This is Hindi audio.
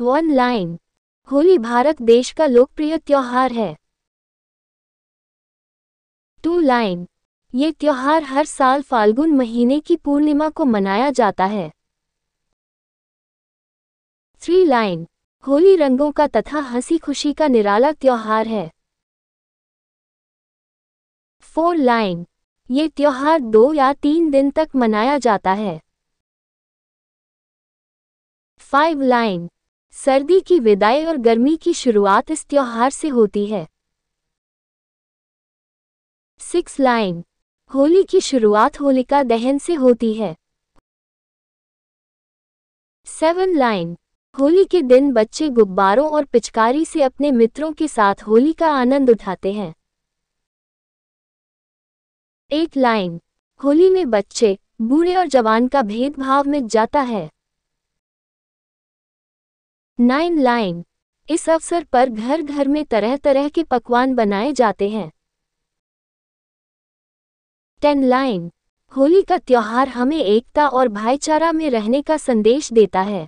वन लाइन होली भारत देश का लोकप्रिय त्योहार है टू लाइन ये त्यौहार हर साल फाल्गुन महीने की पूर्णिमा को मनाया जाता है थ्री लाइन होली रंगों का तथा हंसी खुशी का निराला त्योहार है फोर लाइन ये त्यौहार दो या तीन दिन तक मनाया जाता है फाइव लाइन सर्दी की विदाई और गर्मी की शुरुआत इस त्योहार से होती है सिक्स लाइन होली की शुरुआत होलिका दहन से होती है सेवन लाइन होली के दिन बच्चे गुब्बारों और पिचकारी से अपने मित्रों के साथ होली का आनंद उठाते हैं एट लाइन होली में बच्चे बूढ़े और जवान का भेदभाव मिट जाता है नाइन लाइन इस अवसर पर घर घर में तरह तरह के पकवान बनाए जाते हैं टेन लाइन होली का त्यौहार हमें एकता और भाईचारा में रहने का संदेश देता है